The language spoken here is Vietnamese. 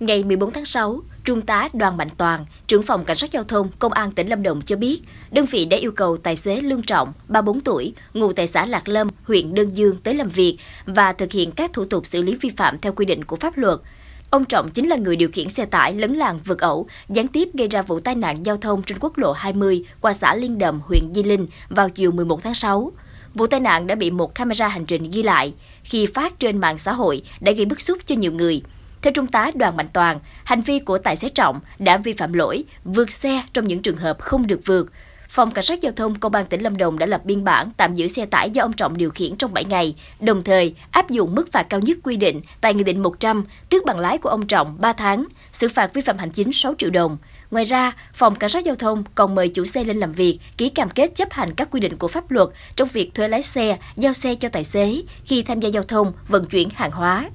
Ngày 14 tháng 6, Trung tá Đoàn Mạnh Toàn, trưởng phòng Cảnh sát Giao thông Công an tỉnh Lâm Đồng cho biết, đơn vị đã yêu cầu tài xế Lương Trọng, 34 tuổi, ngụ tại xã Lạc Lâm, huyện Đơn Dương tới làm việc và thực hiện các thủ tục xử lý vi phạm theo quy định của pháp luật. Ông Trọng chính là người điều khiển xe tải lấn làng vượt ẩu, gián tiếp gây ra vụ tai nạn giao thông trên quốc lộ 20 qua xã Liên Đầm, huyện Di Linh vào chiều 11 tháng 6. Vụ tai nạn đã bị một camera hành trình ghi lại, khi phát trên mạng xã hội đã gây bức xúc cho nhiều người. Theo Trung tá Đoàn Mạnh Toàn, hành vi của tài xế Trọng đã vi phạm lỗi, vượt xe trong những trường hợp không được vượt. Phòng Cảnh sát Giao thông Công an tỉnh Lâm Đồng đã lập biên bản tạm giữ xe tải do ông Trọng điều khiển trong 7 ngày, đồng thời áp dụng mức phạt cao nhất quy định tại Nghị định 100, tước bằng lái của ông Trọng 3 tháng, xử phạt vi phạm hành chính 6 triệu đồng. Ngoài ra, Phòng Cảnh sát Giao thông còn mời chủ xe lên làm việc, ký cam kết chấp hành các quy định của pháp luật trong việc thuê lái xe, giao xe cho tài xế khi tham gia giao thông, vận chuyển hàng hóa.